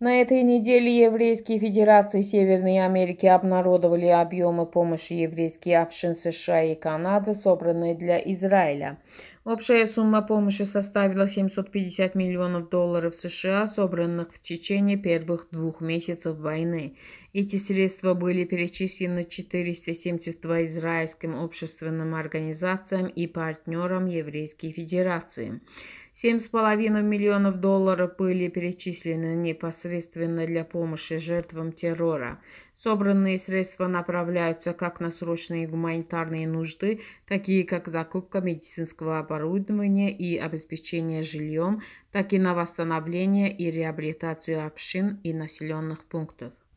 На этой неделе еврейские федерации Северной Америки обнародовали объемы помощи еврейских общин США и Канады, собранные для Израиля. Общая сумма помощи составила 750 миллионов долларов США, собранных в течение первых двух месяцев войны. Эти средства были перечислены 472 израильским общественным организациям и партнерам Еврейской Федерации. 7,5 миллионов долларов были перечислены непосредственно непосредственно для помощи жертвам террора. Собранные средства направляются как на срочные гуманитарные нужды, такие как закупка медицинского оборудования и обеспечение жильем, так и на восстановление и реабилитацию общин и населенных пунктов.